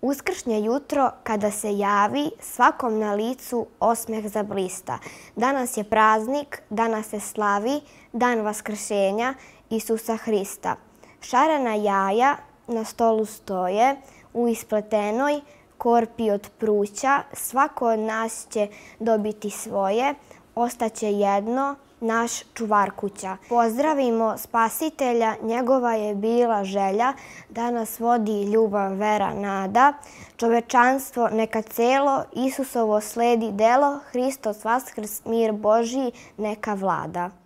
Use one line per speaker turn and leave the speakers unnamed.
Uskršnje jutro kada se javi, svakom na licu osmeh zablista. Danas je praznik, danas se slavi, dan vaskršenja Isusa Hrista. Šarana jaja na stolu stoje, u ispletenoj korpi od pruća, svako od nas će dobiti svoje, ostaće jedno, naš čuvar kuća. Pozdravimo spasitelja, njegova je bila želja da nas vodi ljubav, vera, nada. Čovečanstvo neka celo, Isusovo sledi delo, Hristos vaskrs, mir Božji neka vlada.